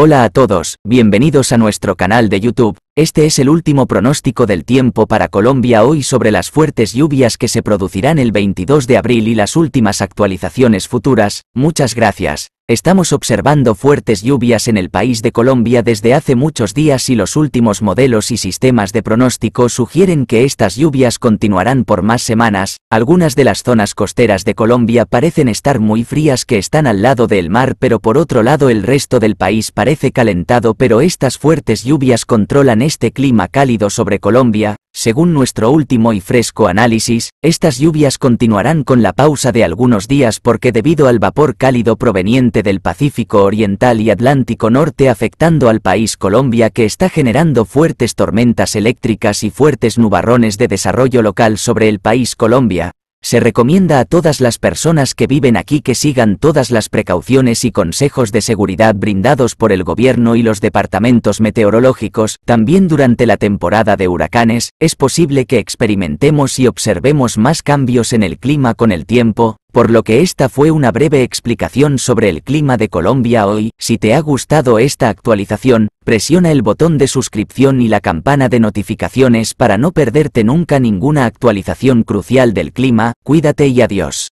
Hola a todos, bienvenidos a nuestro canal de YouTube, este es el último pronóstico del tiempo para Colombia hoy sobre las fuertes lluvias que se producirán el 22 de abril y las últimas actualizaciones futuras, muchas gracias. Estamos observando fuertes lluvias en el país de Colombia desde hace muchos días y los últimos modelos y sistemas de pronóstico sugieren que estas lluvias continuarán por más semanas. Algunas de las zonas costeras de Colombia parecen estar muy frías que están al lado del mar pero por otro lado el resto del país parece calentado pero estas fuertes lluvias controlan este clima cálido sobre Colombia, según nuestro último y fresco análisis, estas lluvias continuarán con la pausa de algunos días porque debido al vapor cálido proveniente del Pacífico Oriental y Atlántico Norte afectando al país Colombia que está generando fuertes tormentas eléctricas y fuertes nubarrones de desarrollo local sobre el país Colombia, se recomienda a todas las personas que viven aquí que sigan todas las precauciones y consejos de seguridad brindados por el gobierno y los departamentos meteorológicos. También durante la temporada de huracanes, es posible que experimentemos y observemos más cambios en el clima con el tiempo, por lo que esta fue una breve explicación sobre el clima de Colombia hoy. Si te ha gustado esta actualización, presiona el botón de suscripción y la campana de notificaciones para no perderte nunca ninguna actualización crucial del clima, cuídate y adiós.